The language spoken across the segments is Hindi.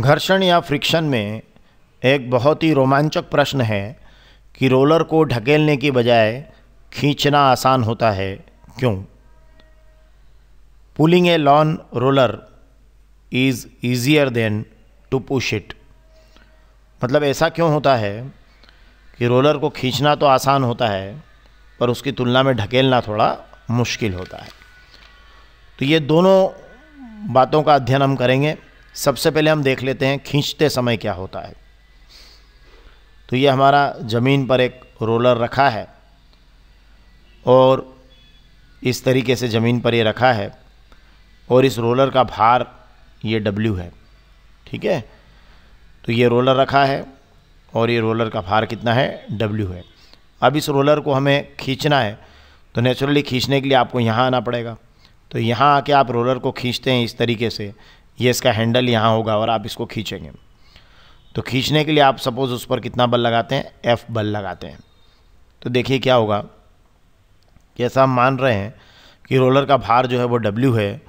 घर्षण या फ्रिक्शन में एक बहुत ही रोमांचक प्रश्न है कि रोलर को ढकेलने की बजाय खींचना आसान होता है क्यों pulling a lawn roller is easier than to push it मतलब ऐसा क्यों होता है कि रोलर को खींचना तो आसान होता है पर उसकी तुलना में ढकेलना थोड़ा मुश्किल होता है तो ये दोनों बातों का अध्ययन हम करेंगे सबसे पहले हम देख लेते हैं खींचते समय क्या होता है तो ये हमारा ज़मीन पर एक रोलर रखा है और इस तरीके से ज़मीन पर ये रखा है और इस रोलर का भार ये डब्ल्यू है ठीक है तो ये रोलर रखा है और ये रोलर का भार कितना है डब्ल्यू है अब इस रोलर को हमें खींचना है तो नेचुरली खींचने के लिए आपको यहाँ आना पड़ेगा तो यहाँ आके आप रोलर को खींचते हैं इस तरीके से ये इसका हैंडल यहाँ होगा और आप इसको खींचेंगे तो खींचने के लिए आप सपोज़ उस पर कितना बल लगाते हैं एफ़ बल लगाते हैं तो देखिए क्या होगा कि ऐसा हम मान रहे हैं कि रोलर का भार जो है वो डब्ल्यू है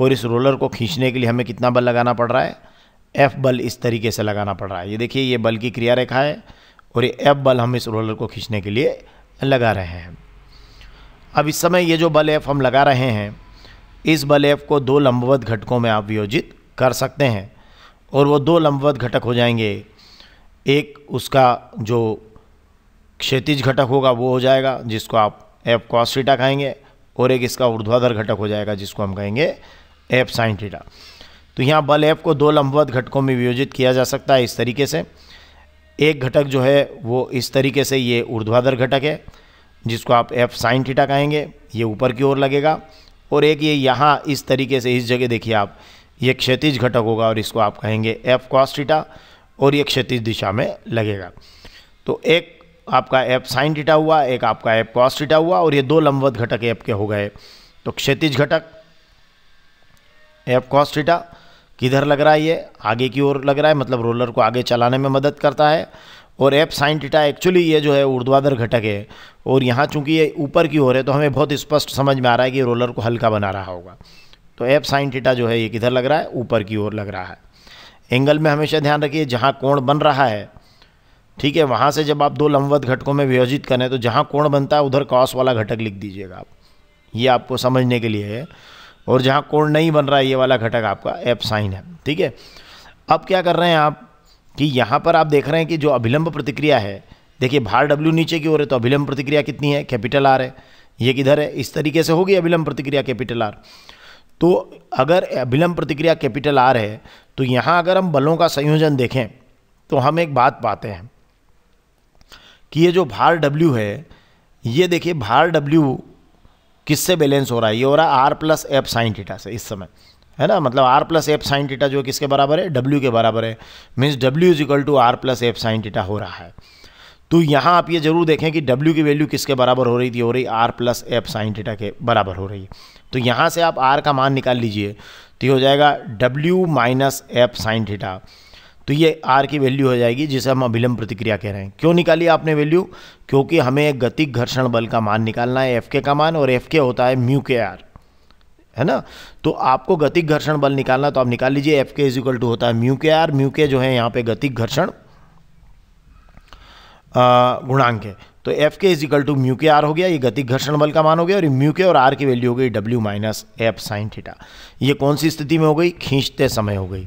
और इस रोलर को खींचने के लिए हमें कितना बल लगाना पड़ रहा है एफ़ बल इस तरीके से लगाना पड़ रहा है ये देखिए ये बल की क्रिया रेखा है और ये एफ़ बल हम इस रोलर को खींचने के लिए लगा रहे हैं अब इस समय ये जो बल एफ़ हम लगा रहे हैं इस बल एफ़ को दो लंबवत घटकों में आप वियोजित कर सकते हैं और वो दो लंबवत घटक हो जाएंगे एक उसका जो क्षेतिज घटक होगा वो हो जाएगा जिसको आप एफ कॉस्टिटा कहेंगे और एक इसका ऊर्ध्वाधर घटक हो जाएगा जिसको हम कहेंगे एफ़ साइन थीटा तो यहाँ बल एफ को दो लंबवत घटकों में वियोजित किया जा सकता है इस तरीके से एक घटक जो है वो इस तरीके से ये ऊर्ध्वाधर घटक है जिसको आप एफ साइन थीटा कहेंगे ये ऊपर की ओर लगेगा और एक ये यहाँ इस तरीके से इस जगह देखिए आप ये क्षतिज घटक होगा और इसको आप कहेंगे एफ कॉस और ये क्षतिज दिशा में लगेगा तो एक आपका एफ साइन थीटा हुआ एक आपका एफ कॉस हुआ और ये दो लंबवत घटक एफ के हो गए तो क्षतिज घटक एफ कॉस किधर लग रहा है ये आगे की ओर लग रहा है मतलब रोलर को आगे चलाने में मदद करता है और एफ साइन टीटा एक्चुअली ये जो है ऊर्ध्वाधर घटक है और यहाँ चूंकि ये ऊपर की ओर है तो हमें बहुत स्पष्ट समझ में आ रहा है कि रोलर को हल्का बना रहा होगा तो एफ साइन थीटा जो है ये किधर लग रहा है ऊपर की ओर लग रहा है एंगल में हमेशा ध्यान रखिए जहाँ कोण बन रहा है ठीक है वहाँ से जब आप दो लंबवत घटकों में वियोजित करें तो जहाँ कोण बनता है उधर कॉस वाला घटक लिख दीजिएगा आप ये आपको समझने के लिए है और जहाँ कोण नहीं बन रहा है ये वाला घटक आपका एफ साइन है ठीक है अब क्या कर रहे हैं आप कि यहाँ पर आप देख रहे हैं कि जो अभिलंब प्रतिक्रिया है देखिए भार डब्ल्यू नीचे की ओर है तो अभिलंब प्रतिक्रिया कितनी है कैपिटल आर है ये किधर है इस तरीके से होगी अभिलंब प्रतिक्रिया कैपिटल आर तो अगर विलम्ब प्रतिक्रिया कैपिटल आर है तो यहाँ अगर हम बलों का संयोजन देखें तो हम एक बात पाते हैं कि ये जो भार डब्ल्यू है ये देखिए भार डब्ल्यू किससे बैलेंस हो रहा है ये हो रहा है R plus F sine theta से इस समय है ना मतलब R plus F sine theta जो किसके बराबर है डब्ल्यू के बराबर है means W is equal to R plus F sine theta हो रहा है तो यहाँ आप ये ज़रूर देखें कि W की वैल्यू किसके बराबर हो रही थी हो रही R plus F sine theta के बराबर हो रही है तो यहाँ से आप R का मान निकाल लीजिए तो ये हो जाएगा W minus F sine theta तो ये आर की वैल्यू हो जाएगी जिसे हम अभिलंब प्रतिक्रिया कह रहे हैं क्यों निकाली आपने वैल्यू क्योंकि हमें गतिक घर्षण बल का मान निकालना है एफ के का मान और एफ के होता है म्यू के आर है ना तो आपको गतिक घर्षण बल निकालना तो आप निकाल लीजिए F K is equal to होता है म्यू के आर म्यू के जो है यहाँ पे गतिक घर्षण गुणांक है तो F K is equal to mu K R हो गया ये गति घर्षण बल का मान हो गया और म्यू के और आर की वैल्यू हो गई W minus F sine theta ये कौन सी स्थिति में हो गई खींचते समय हो गई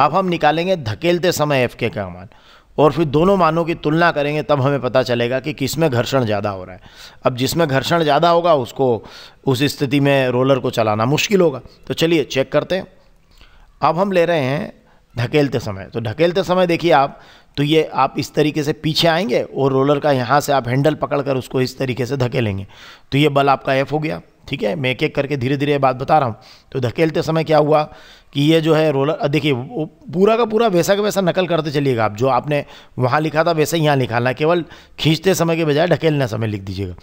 अब हम निकालेंगे धकेलते समय एफ के का मान और फिर दोनों मानों की तुलना करेंगे तब हमें पता चलेगा कि किस में घर्षण ज़्यादा हो रहा है अब जिसमें घर्षण ज़्यादा होगा उसको उस स्थिति में रोलर को चलाना मुश्किल होगा तो चलिए चेक करते हैं अब हम ले रहे हैं ढकेलते समय तो ढकेलते समय देखिए आप तो ये आप इस तरीके से पीछे आएंगे और रोलर का यहाँ से आप हैंडल पकड़कर उसको इस तरीके से धकेलेंगे तो ये बल आपका एफ हो गया ठीक है मैं एक एक करके धीरे धीरे बात बता रहा हूँ तो धकेलते समय क्या हुआ कि ये जो है रोलर देखिए वो पूरा का पूरा वैसा का वैसा नकल करते चलिएगा आप जो आपने वहाँ लिखा था वैसे यहाँ लिखा ना केवल खींचते समय के बजाय ढकेलने समय लिख दीजिएगा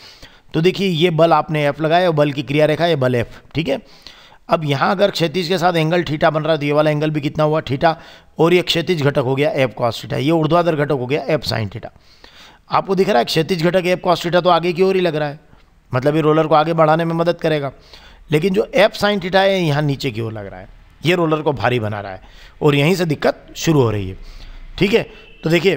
तो देखिए ये बल आपने एफ लगाया बल की क्रिया रेखा ये बल एफ ठीक है अब यहाँ अगर क्षतिज के साथ एंगल ठीठा बन रहा है तो ये वाला एंगल भी कितना हुआ ठीठा और ये क्षतिज घटक हो गया एप कॉस ठीठा ये ऊर्ध्वाधर घटक हो गया एप साइन ठीठा आपको दिख रहा है क्षतिज घटक एप कॉस ठीठा तो आगे की ओर ही लग रहा है मतलब ये रोलर को आगे बढ़ाने में मदद करेगा लेकिन जो एप साइन ठीठा है यहाँ नीचे की ओर लग रहा है ये रोलर को भारी बना रहा है और यहीं से दिक्कत शुरू हो रही है ठीक है तो देखिए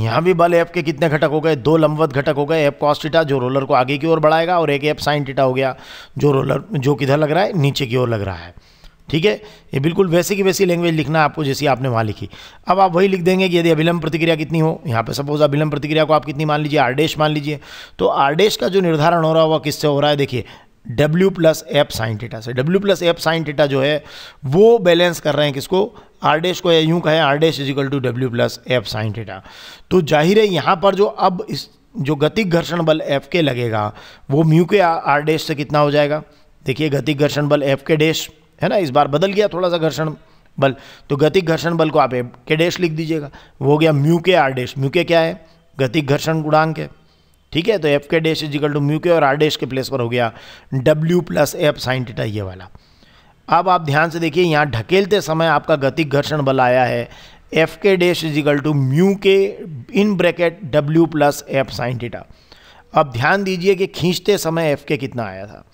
यहाँ भी बल ऐप के कितने घटक हो गए दो लंबवत घटक हो गए एप कॉस्टिटा जो रोलर को आगे की ओर बढ़ाएगा और एक एप साइन टीटा हो गया जो रोलर जो किधर लग रहा है नीचे की ओर लग रहा है ठीक है ये बिल्कुल वैसी की वैसी लैंग्वेज लिखना है आपको जैसी आपने वहाँ लिखी अब आप वही लिख देंगे कि यदि अभिलंब प्रतिक्रिया कितनी हो यहाँ पे सपोज अभिलंब प्रतिक्रिया को आप कितनी मान लीजिए आरडेश मान लीजिए तो आरडेश का जो निर्धारण हो रहा है वह किससे हो रहा है देखिए W plus F sine theta से W plus F sine theta जो है वो बैलेंस कर रहे हैं किसको आर डैश को यूं कहें R dash equal to W plus F sine theta तो जाहिर है यहाँ पर जो अब इस जो गतिक घर्षण बल एफ के लगेगा वो म्यू के आर डैश से कितना हो जाएगा देखिए गतिक घर्षण बल एफ के डैश है ना इस बार बदल गया थोड़ा सा घर्षण बल तो गतिक घर्षण बल को आप एफ के डैश लिख दीजिएगा वो हो गया mu K are dash mu के क्या है गतिक घर्षण गुणांक है ठीक है तो एफ के डैश इजिकल टू म्यू के और आर डैश के प्लेस पर हो गया W plus F sine theta ये वाला अब आप ध्यान से देखिए यहाँ ढकेलते समय आपका गति घर्षण बल आया है एफ के dash equal to mu K in bracket W plus F sine theta अब ध्यान दीजिए कि खींचते समय एफ के कितना आया था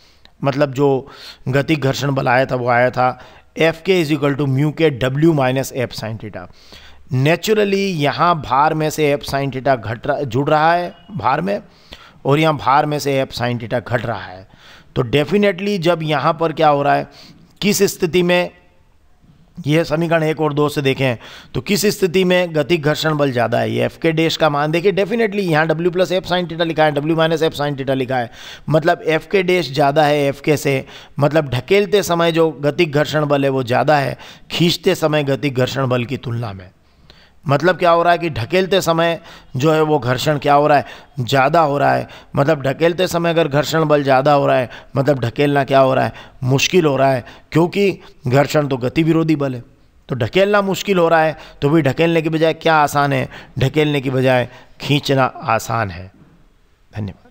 मतलब जो गति घर्षण बल आया था वो आया था F K equal to mu K W minus F sine theta naturally यहाँ भार में से एफ साइन टीटा घट रहा जुड़ रहा है भार में और यहाँ भार में से एफ साइन टीटा घट रहा है तो डेफिनेटली जब यहाँ पर क्या हो रहा है किस स्थिति में यह समीकरण एक और दो से देखें तो किस स्थिति में गति घर्षण बल ज़्यादा है ये एफ के डेश का मान देखिए डेफिनेटली यहाँ W plus F sine theta लिखा है W minus F sine theta लिखा है मतलब एफ के डेश ज़्यादा है एफ के से मतलब ढकेलते समय जो गति घर्षण बल है वो ज़्यादा है खींचते समय गति घर्षण बल की तुलना में मतलब क्या हो रहा है कि ढकेलते समय जो है वो घर्षण क्या हो रहा है ज़्यादा हो रहा है मतलब ढकेलते समय अगर घर्षण बल ज़्यादा हो रहा है मतलब ढकेलना क्या हो रहा है मुश्किल हो रहा है क्योंकि घर्षण तो गति विरोधी बल है तो ढकेलना मुश्किल हो रहा है तो भी ढकेलने की बजाय क्या आसान है ढकेलने की बजाय खींचना आसान है धन्यवाद